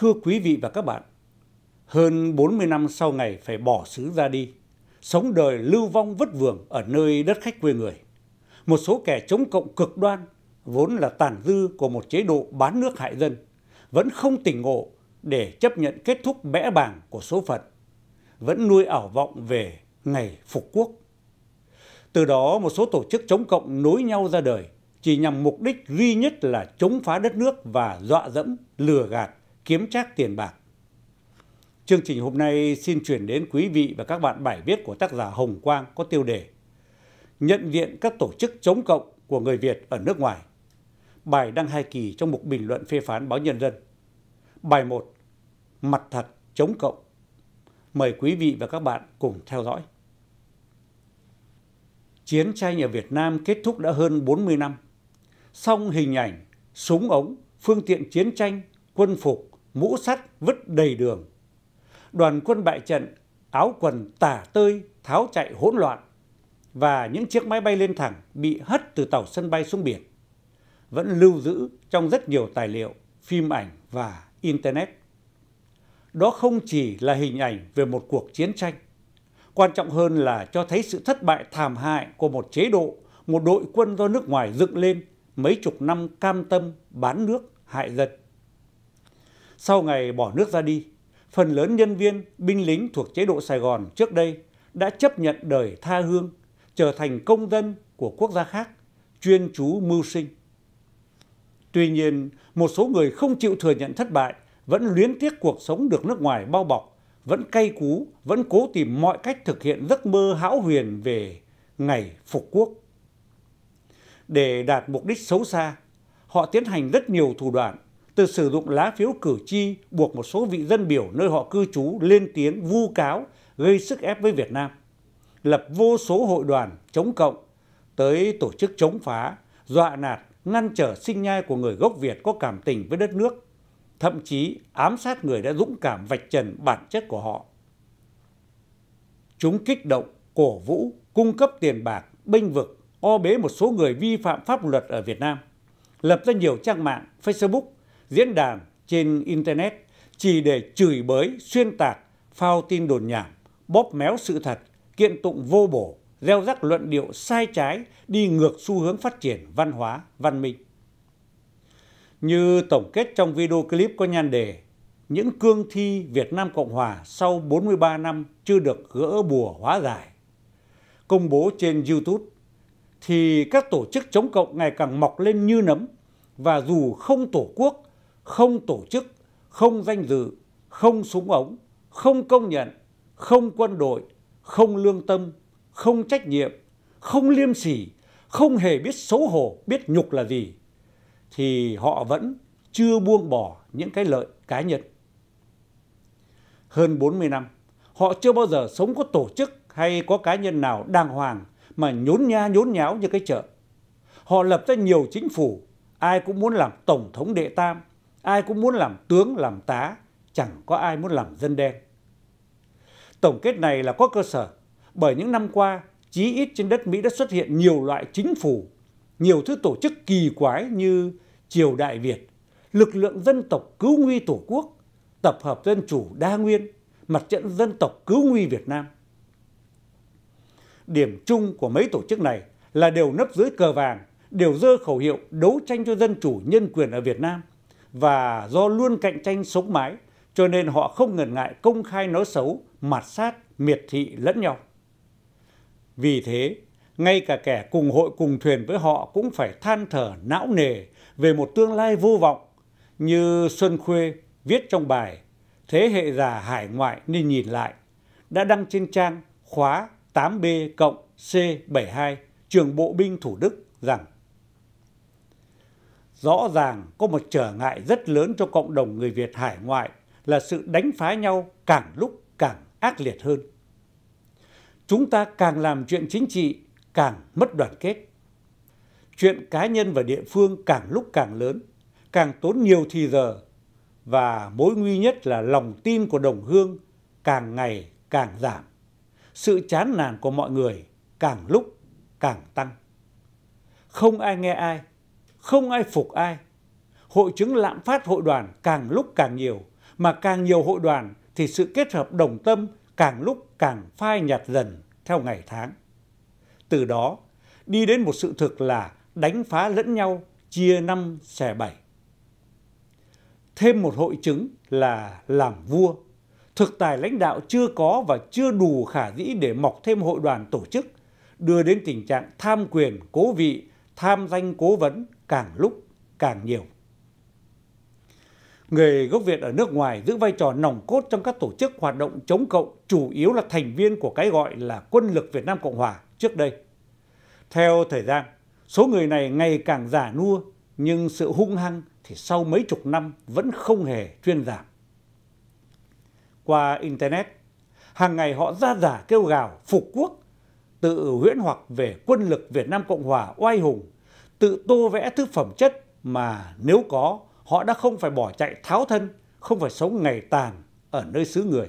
thưa quý vị và các bạn hơn bốn mươi năm sau ngày phải bỏ xứ ra đi sống đời lưu vong vất vưởng ở nơi đất khách quê người một số kẻ chống cộng cực đoan vốn là tàn dư của một chế độ bán nước hại dân vẫn không tỉnh ngộ để chấp nhận kết thúc bẽ bàng của số phận vẫn nuôi ảo vọng về ngày phục quốc từ đó một số tổ chức chống cộng nối nhau ra đời chỉ nhằm mục đích duy nhất là chống phá đất nước và dọa dẫm lừa gạt kiếm trác tiền bạc chương trình hôm nay xin chuyển đến quý vị và các bạn bài viết của tác giả hồng quang có tiêu đề nhận diện các tổ chức chống cộng của người việt ở nước ngoài bài đăng hai kỳ trong mục bình luận phê phán báo nhân dân bài 1 mặt thật chống cộng mời quý vị và các bạn cùng theo dõi chiến tranh ở Việt Nam kết thúc đã hơn 40 năm. Song hình ảnh, súng ống, phương tiện chiến tranh, quân phục mũ sắt vứt đầy đường đoàn quân bại trận áo quần tả tơi tháo chạy hỗn loạn và những chiếc máy bay lên thẳng bị hất từ tàu sân bay xuống biển vẫn lưu giữ trong rất nhiều tài liệu phim ảnh và internet đó không chỉ là hình ảnh về một cuộc chiến tranh quan trọng hơn là cho thấy sự thất bại thảm hại của một chế độ một đội quân do nước ngoài dựng lên mấy chục năm cam tâm bán nước hại dân sau ngày bỏ nước ra đi phần lớn nhân viên binh lính thuộc chế độ sài gòn trước đây đã chấp nhận đời tha hương trở thành công dân của quốc gia khác chuyên chú mưu sinh tuy nhiên một số người không chịu thừa nhận thất bại vẫn luyến tiếc cuộc sống được nước ngoài bao bọc vẫn cay cú vẫn cố tìm mọi cách thực hiện giấc mơ hão huyền về ngày phục quốc để đạt mục đích xấu xa họ tiến hành rất nhiều thủ đoạn từ sử dụng lá phiếu cử tri buộc một số vị dân biểu nơi họ cư trú lên tiếng vu cáo gây sức ép với việt nam lập vô số hội đoàn chống cộng tới tổ chức chống phá dọa nạt ngăn trở sinh nhai của người gốc việt có cảm tình với đất nước thậm chí ám sát người đã dũng cảm vạch trần bản chất của họ chúng kích động cổ vũ cung cấp tiền bạc binh vực o bế một số người vi phạm pháp luật ở việt nam lập ra nhiều trang mạng facebook diễn đàn trên internet chỉ để chửi bới xuyên tạc phao tin đồn nhảm bóp méo sự thật kiện tụng vô bổ gieo rắc luận điệu sai trái đi ngược xu hướng phát triển văn hóa văn minh như tổng kết trong video clip có nhan đề những cương thi Việt Nam Cộng Hòa sau 43 năm chưa được gỡ bùa hóa giải. Công bố trên YouTube, thì các tổ chức chống cộng ngày càng mọc lên như nấm và dù không tổ quốc không tổ chức không danh dự không súng ống không công nhận không quân đội không lương tâm không trách nhiệm không liêm sỉ không hề biết xấu hổ biết nhục là gì thì họ vẫn chưa buông bỏ những cái lợi cá nhân hơn 40 năm họ chưa bao giờ sống có tổ chức hay có cá nhân nào đàng hoàng mà nhốn nha nhốn nháo như cái chợ họ lập ra nhiều chính phủ ai cũng muốn làm tổng thống đệ tam ai cũng muốn làm tướng làm tá chẳng có ai muốn làm dân đen tổng kết này là có cơ sở bởi những năm qua chí ít trên đất mỹ đã xuất hiện nhiều loại chính phủ nhiều thứ tổ chức kỳ quái như triều đại việt lực lượng dân tộc cứu nguy tổ quốc tập hợp dân chủ đa nguyên mặt trận dân tộc cứu nguy việt nam điểm chung của mấy tổ chức này là đều nấp dưới cờ vàng đều dơ khẩu hiệu đấu tranh cho dân chủ nhân quyền ở việt nam và do luôn cạnh tranh sống mái cho nên họ không ngần ngại công khai nói xấu mạt sát miệt thị lẫn nhau vì thế ngay cả kẻ cùng hội cùng thuyền với họ cũng phải than thở não nề về một tương lai vô vọng như xuân khuê viết trong bài thế hệ già hải ngoại nên nhìn lại đã đăng trên trang khóa 8b cộng C72 trường bộ binh Thủ Đức rằng rõ ràng có một trở ngại rất lớn cho cộng đồng người việt hải ngoại là sự đánh phá nhau càng lúc càng ác liệt hơn chúng ta càng làm chuyện chính trị càng mất đoàn kết chuyện cá nhân và địa phương càng lúc càng lớn càng tốn nhiều thì giờ và mối nguy nhất là lòng tin của đồng hương càng ngày càng giảm sự chán nản của mọi người càng lúc càng tăng không ai nghe ai không ai phục ai hội chứng lạm phát hội đoàn càng lúc càng nhiều mà càng nhiều hội đoàn thì sự kết hợp đồng tâm càng lúc càng phai nhạt dần theo ngày tháng từ đó đi đến một sự thực là đánh phá lẫn nhau chia năm xẻ bảy thêm một hội chứng là làm vua thực tài lãnh đạo chưa có và chưa đủ khả dĩ để mọc thêm hội đoàn tổ chức đưa đến tình trạng tham quyền cố vị tham danh cố vấn càng lúc càng nhiều người gốc việt ở nước ngoài giữ vai trò nòng cốt trong các tổ chức hoạt động chống cộng chủ yếu là thành viên của cái gọi là quân lực việt nam cộng hòa trước đây theo thời gian số người này ngày càng già nua nhưng sự hung hăng thì sau mấy chục năm vẫn không hề chuyên giảm qua internet hàng ngày họ ra giả kêu gào phục quốc tự huyễn hoặc về quân lực việt nam cộng hòa oai hùng tự tô vẽ thứ phẩm chất mà nếu có họ đã không phải bỏ chạy tháo thân không phải sống ngày tàn ở nơi xứ người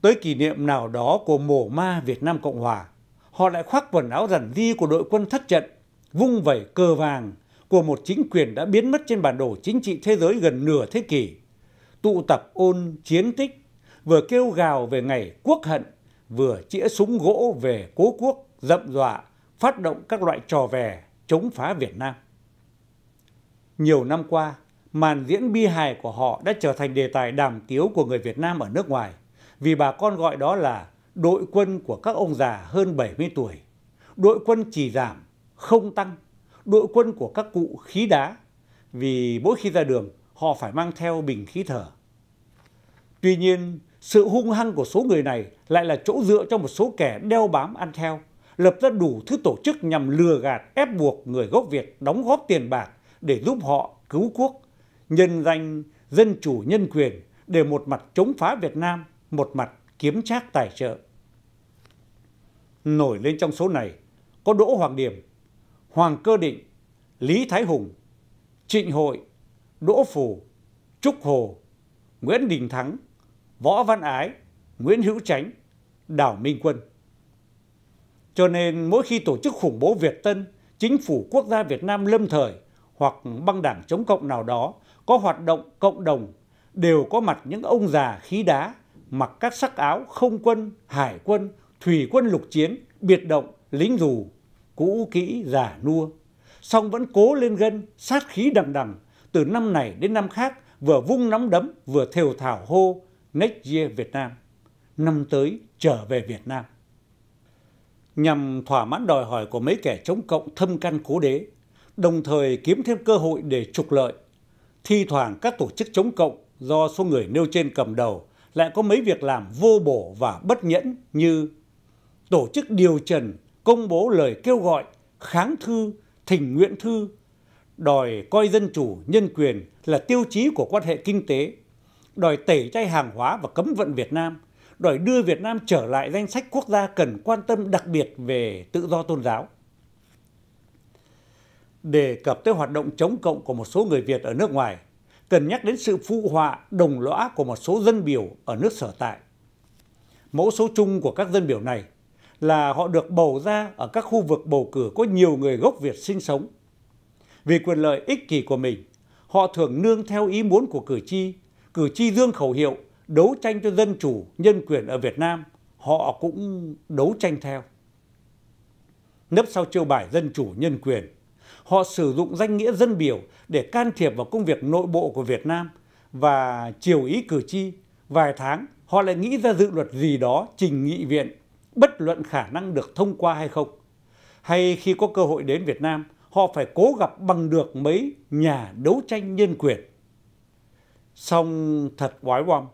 tới kỷ niệm nào đó của mồ ma việt nam cộng hòa họ lại khoác quần áo rằn di của đội quân thất trận vung vẩy cờ vàng của một chính quyền đã biến mất trên bản đồ chính trị thế giới gần nửa thế kỷ tụ tập ôn chiến tích vừa kêu gào về ngày quốc hận vừa chĩa súng gỗ về cố quốc dậm dọa phát động các loại trò vẻ chống phá việt nam nhiều năm qua màn diễn bi hài của họ đã trở thành đề tài đàm tiếu của người việt nam ở nước ngoài vì bà con gọi đó là đội quân của các ông già hơn 70 tuổi đội quân chỉ giảm không tăng đội quân của các cụ khí đá vì mỗi khi ra đường họ phải mang theo bình khí thở tuy nhiên sự hung hăng của số người này lại là chỗ dựa cho một số kẻ đeo bám ăn theo lập ra đủ thứ tổ chức nhằm lừa gạt ép buộc người gốc việt đóng góp tiền bạc để giúp họ cứu quốc nhân danh dân chủ nhân quyền để một mặt chống phá việt nam một mặt kiếm trác tài trợ nổi lên trong số này có đỗ hoàng điểm hoàng cơ định lý thái hùng trịnh hội đỗ phủ trúc hồ nguyễn đình thắng võ văn ái nguyễn hữu chánh Đào minh quân cho nên mỗi khi tổ chức khủng bố việt tân chính phủ quốc gia việt nam lâm thời hoặc băng đảng chống cộng nào đó có hoạt động cộng đồng đều có mặt những ông già khí đá mặc các sắc áo không quân hải quân thủy quân lục chiến biệt động lính dù cũ kỹ già nua song vẫn cố lên gân sát khí đằng đằng từ năm này đến năm khác vừa vung nắm đấm vừa thều thảo hô next year Việt Nam năm tới trở về Việt Nam nhằm thỏa mãn đòi hỏi của mấy kẻ chống cộng thâm căn cố đế đồng thời kiếm thêm cơ hội để trục lợi thi thoảng các tổ chức chống cộng do số người nêu trên cầm đầu lại có mấy việc làm vô bổ và bất nhẫn như tổ chức điều trần công bố lời kêu gọi kháng thư thỉnh nguyện thư đòi coi dân chủ nhân quyền là tiêu chí của quan hệ kinh tế đòi tẩy chay hàng hóa và cấm vận việt nam đòi đưa việt nam trở lại danh sách quốc gia cần quan tâm đặc biệt về tự do tôn giáo đề cập tới hoạt động chống cộng của một số người việt ở nước ngoài cần nhắc đến sự phụ họa đồng lõa của một số dân biểu ở nước sở tại mẫu số chung của các dân biểu này là họ được bầu ra ở các khu vực bầu cử có nhiều người gốc việt sinh sống vì quyền lợi ích kỷ của mình họ thường nương theo ý muốn của cử tri cử tri dương khẩu hiệu đấu tranh cho dân chủ nhân quyền ở việt nam họ cũng đấu tranh theo nấp sau chiêu bài dân chủ nhân quyền họ sử dụng danh nghĩa dân biểu để can thiệp vào công việc nội bộ của việt nam và chiều ý cử tri vài tháng họ lại nghĩ ra dự luật gì đó trình nghị viện bất luận khả năng được thông qua hay không hay khi có cơ hội đến việt nam họ phải cố gặp bằng được mấy nhà đấu tranh nhân quyền song thật oái oăm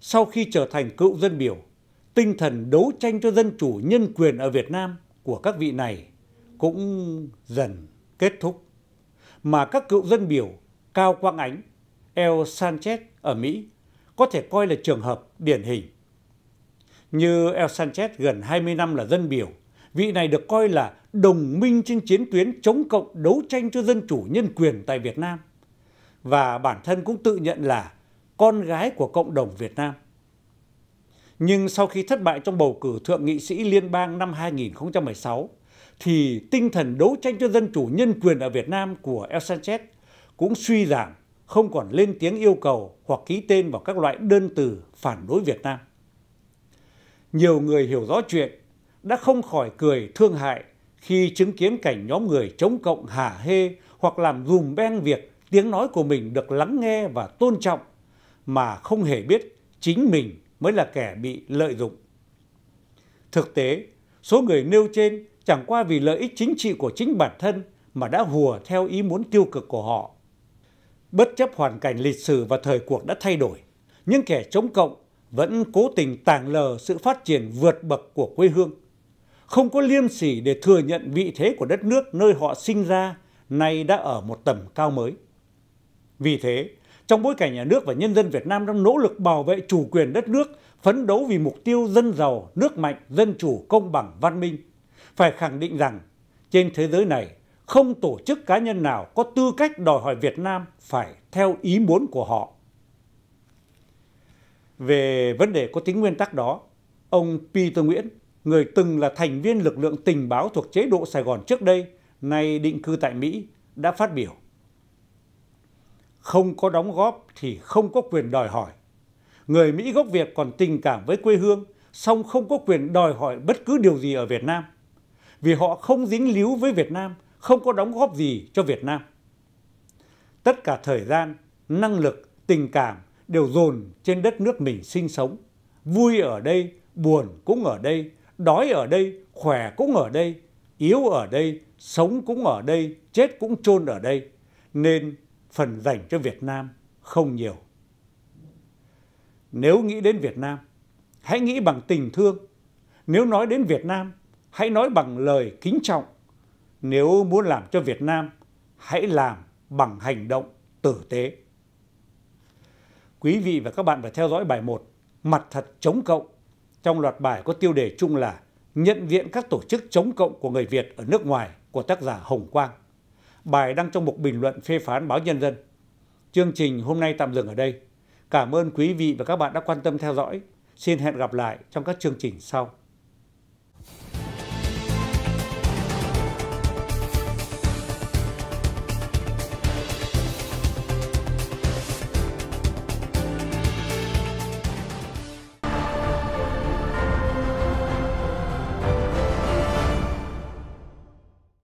sau khi trở thành cựu dân biểu tinh thần đấu tranh cho dân chủ nhân quyền ở việt nam của các vị này cũng dần kết thúc mà các cựu dân biểu cao quang ánh el sanchez ở mỹ có thể coi là trường hợp điển hình như el sanchez gần 20 năm là dân biểu vị này được coi là đồng minh trên chiến tuyến chống cộng đấu tranh cho dân chủ nhân quyền tại việt nam và bản thân cũng tự nhận là con gái của cộng đồng việt nam nhưng sau khi thất bại trong bầu cử thượng nghị sĩ liên bang năm 2016 thì tinh thần đấu tranh cho dân chủ nhân quyền ở Việt Nam của El Sanchez cũng suy giảm, không còn lên tiếng yêu cầu hoặc ký tên vào các loại đơn từ phản đối Việt Nam. Nhiều người hiểu rõ chuyện đã không khỏi cười thương hại khi chứng kiến cảnh nhóm người chống cộng hả hê hoặc làm dùm beng việc tiếng nói của mình được lắng nghe và tôn trọng mà không hề biết chính mình mới là kẻ bị lợi dụng thực tế số người nêu trên chẳng qua vì lợi ích chính trị của chính bản thân mà đã hùa theo ý muốn tiêu cực của họ bất chấp hoàn cảnh lịch sử và thời cuộc đã thay đổi những kẻ chống cộng vẫn cố tình tàng lờ sự phát triển vượt bậc của quê hương không có liêm sỉ để thừa nhận vị thế của đất nước nơi họ sinh ra nay đã ở một tầm cao mới vì thế trong bối cảnh nhà nước và nhân dân việt nam đang nỗ lực bảo vệ chủ quyền đất nước phấn đấu vì mục tiêu dân giàu nước mạnh dân chủ công bằng văn minh phải khẳng định rằng trên thế giới này không tổ chức cá nhân nào có tư cách đòi hỏi việt nam phải theo ý muốn của họ về vấn đề có tính nguyên tắc đó ông peter nguyễn người từng là thành viên lực lượng tình báo thuộc chế độ sài gòn trước đây nay định cư tại mỹ đã phát biểu không có đóng góp thì không có quyền đòi hỏi người mỹ gốc việt còn tình cảm với quê hương song không có quyền đòi hỏi bất cứ điều gì ở việt nam vì họ không dính líu với việt nam không có đóng góp gì cho việt nam tất cả thời gian năng lực tình cảm đều dồn trên đất nước mình sinh sống vui ở đây buồn cũng ở đây đói ở đây khỏe cũng ở đây yếu ở đây sống cũng ở đây chết cũng chôn ở đây nên phần dành cho việt nam không nhiều nếu nghĩ đến việt nam hãy nghĩ bằng tình thương nếu nói đến việt nam hãy nói bằng lời kính trọng nếu muốn làm cho việt nam hãy làm bằng hành động tử tế quý vị và các bạn phải theo dõi bài 1 mặt thật chống cộng trong loạt bài có tiêu đề chung là nhận diện các tổ chức chống cộng của người việt ở nước ngoài của tác giả hồng quang bài đăng trong một bình luận phê phán báo nhân dân chương trình hôm nay tạm dừng ở đây cảm ơn quý vị và các bạn đã quan tâm theo dõi xin hẹn gặp lại trong các chương trình sau